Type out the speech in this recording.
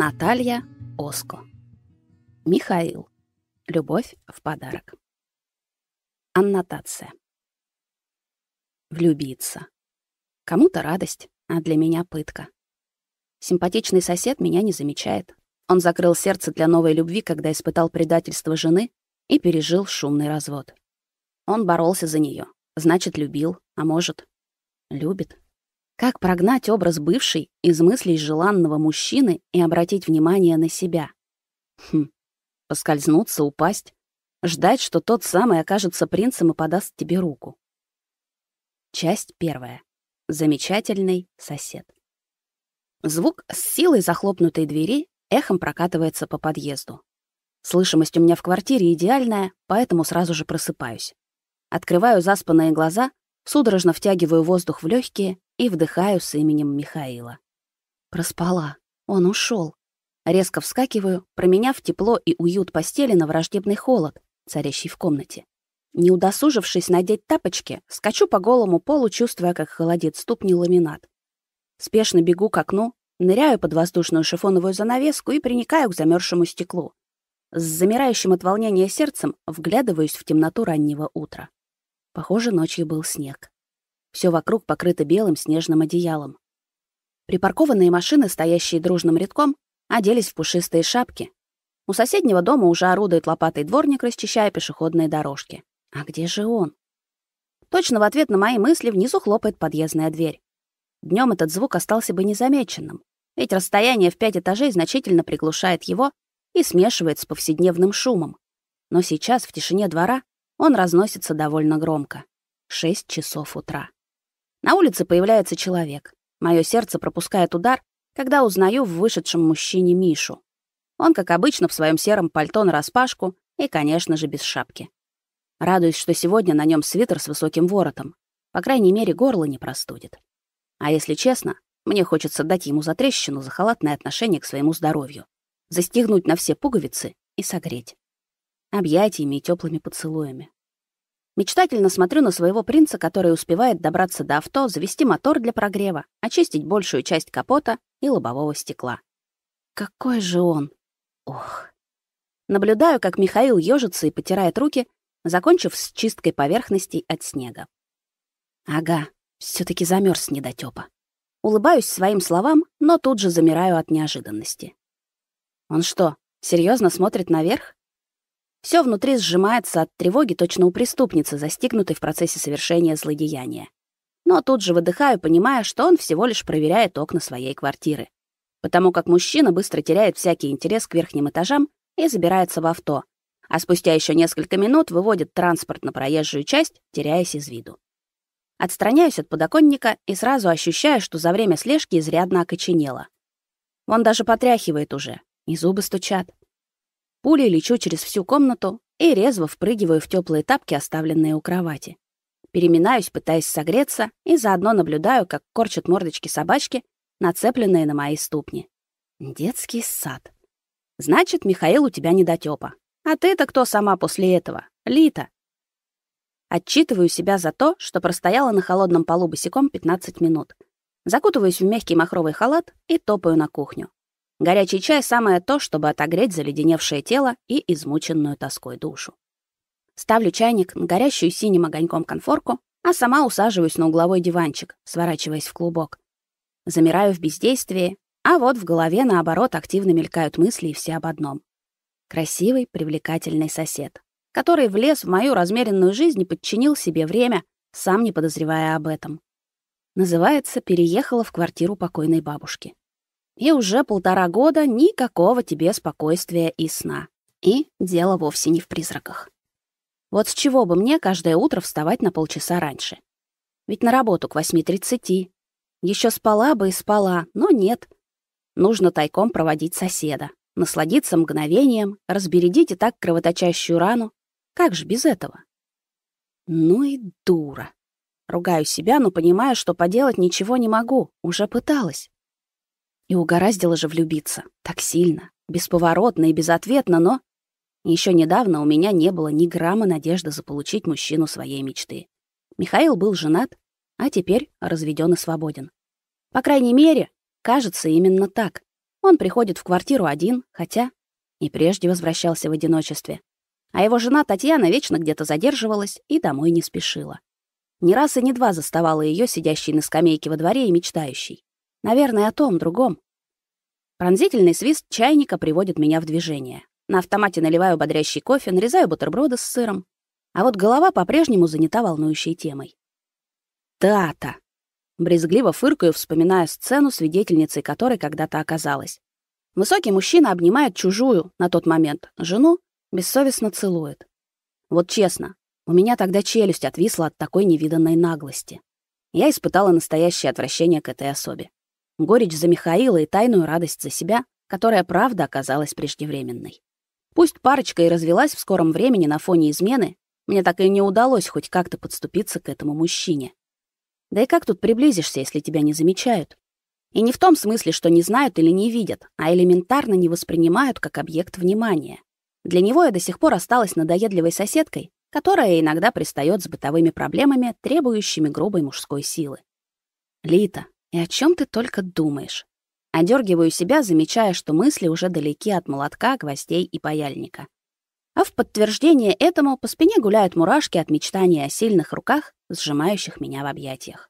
Наталья Оско. Михаил. Любовь в подарок. Аннотация. Влюбиться. Кому-то радость, а для меня пытка. Симпатичный сосед меня не замечает. Он закрыл сердце для новой любви, когда испытал предательство жены и пережил шумный развод. Он боролся за нее, значит, любил, а может, любит. Как прогнать образ бывшей из мыслей желанного мужчины и обратить внимание на себя? Хм, поскользнуться, упасть, ждать, что тот самый окажется принцем и подаст тебе руку. Часть первая. Замечательный сосед. Звук с силой захлопнутой двери эхом прокатывается по подъезду. Слышимость у меня в квартире идеальная, поэтому сразу же просыпаюсь. Открываю заспанные глаза, Судорожно втягиваю воздух в легкие и вдыхаю с именем Михаила. Проспала. Он ушел. Резко вскакиваю, променяв тепло и уют постели на враждебный холод, царящий в комнате. Не удосужившись надеть тапочки, скачу по голому полу, чувствуя, как холодит ступни ламинат. Спешно бегу к окну, ныряю под воздушную шифоновую занавеску и приникаю к замерзшему стеклу. С замирающим от волнения сердцем вглядываюсь в темноту раннего утра. Похоже, ночью был снег. Все вокруг покрыто белым снежным одеялом. Припаркованные машины, стоящие дружным рядком, оделись в пушистые шапки. У соседнего дома уже орудует лопатой дворник, расчищая пешеходные дорожки. А где же он? Точно в ответ на мои мысли внизу хлопает подъездная дверь. Днем этот звук остался бы незамеченным, ведь расстояние в пять этажей значительно приглушает его и смешивает с повседневным шумом. Но сейчас в тишине двора он разносится довольно громко. Шесть часов утра. На улице появляется человек. Мое сердце пропускает удар, когда узнаю в вышедшем мужчине Мишу. Он, как обычно, в своем сером пальто нараспашку и, конечно же, без шапки. Радуюсь, что сегодня на нем свитер с высоким воротом. По крайней мере, горло не простудит. А если честно, мне хочется дать ему затрещину за халатное отношение к своему здоровью, застегнуть на все пуговицы и согреть. Объятиями и теплыми поцелуями. Мечтательно смотрю на своего принца, который успевает добраться до авто, завести мотор для прогрева, очистить большую часть капота и лобового стекла. Какой же он! Ох! Наблюдаю, как Михаил ёжится и потирает руки, закончив с чисткой поверхностей от снега. Ага, все таки замерз недотёпа. Улыбаюсь своим словам, но тут же замираю от неожиданности. Он что, серьезно смотрит наверх? Все внутри сжимается от тревоги точно у преступницы, застигнутой в процессе совершения злодеяния. Но тут же выдыхаю, понимая, что он всего лишь проверяет окна своей квартиры. Потому как мужчина быстро теряет всякий интерес к верхним этажам и забирается в авто, а спустя еще несколько минут выводит транспорт на проезжую часть, теряясь из виду. Отстраняюсь от подоконника и сразу ощущаю, что за время слежки изрядно окоченела. Он даже потряхивает уже, и зубы стучат. Пулей лечу через всю комнату и резво впрыгиваю в теплые тапки, оставленные у кровати. Переминаюсь, пытаясь согреться, и заодно наблюдаю, как корчат мордочки собачки, нацепленные на мои ступни. Детский сад. Значит, Михаил у тебя недотёпа. А ты-то кто сама после этого? Лита. Отчитываю себя за то, что простояла на холодном полу босиком 15 минут. Закутываюсь в мягкий махровый халат и топаю на кухню. Горячий чай — самое то, чтобы отогреть заледеневшее тело и измученную тоской душу. Ставлю чайник на горящую синим огоньком конфорку, а сама усаживаюсь на угловой диванчик, сворачиваясь в клубок. Замираю в бездействии, а вот в голове, наоборот, активно мелькают мысли и все об одном. Красивый, привлекательный сосед, который влез в мою размеренную жизнь и подчинил себе время, сам не подозревая об этом. Называется «Переехала в квартиру покойной бабушки». И уже полтора года никакого тебе спокойствия и сна. И дело вовсе не в призраках. Вот с чего бы мне каждое утро вставать на полчаса раньше? Ведь на работу к 8.30. Еще спала бы и спала, но нет. Нужно тайком проводить соседа, насладиться мгновением, разбередить и так кровоточащую рану. Как же без этого? Ну и дура. Ругаю себя, но понимаю, что поделать ничего не могу. Уже пыталась. И угораздило же влюбиться. Так сильно, бесповоротно и безответно, но... еще недавно у меня не было ни грамма надежды заполучить мужчину своей мечты. Михаил был женат, а теперь разведен и свободен. По крайней мере, кажется именно так. Он приходит в квартиру один, хотя и прежде возвращался в одиночестве. А его жена Татьяна вечно где-то задерживалась и домой не спешила. Ни раз и ни два заставала ее сидящей на скамейке во дворе и мечтающей. Наверное, о том, другом. Пронзительный свист чайника приводит меня в движение. На автомате наливаю бодрящий кофе, нарезаю бутерброды с сыром. А вот голова по-прежнему занята волнующей темой. Тата. Брезгливо фыркаю, вспоминая сцену, свидетельницей которой когда-то оказалась. Высокий мужчина обнимает чужую, на тот момент, жену, бессовестно целует. Вот честно, у меня тогда челюсть отвисла от такой невиданной наглости. Я испытала настоящее отвращение к этой особе. Горечь за Михаила и тайную радость за себя, которая правда оказалась преждевременной. Пусть парочка и развелась в скором времени на фоне измены, мне так и не удалось хоть как-то подступиться к этому мужчине. Да и как тут приблизишься, если тебя не замечают? И не в том смысле, что не знают или не видят, а элементарно не воспринимают как объект внимания. Для него я до сих пор осталась надоедливой соседкой, которая иногда пристает с бытовыми проблемами, требующими грубой мужской силы. Лита, и о чем ты только думаешь? Одергиваю себя, замечая, что мысли уже далеки от молотка, гвоздей и паяльника. А в подтверждение этому по спине гуляют мурашки от мечтания о сильных руках, сжимающих меня в объятиях.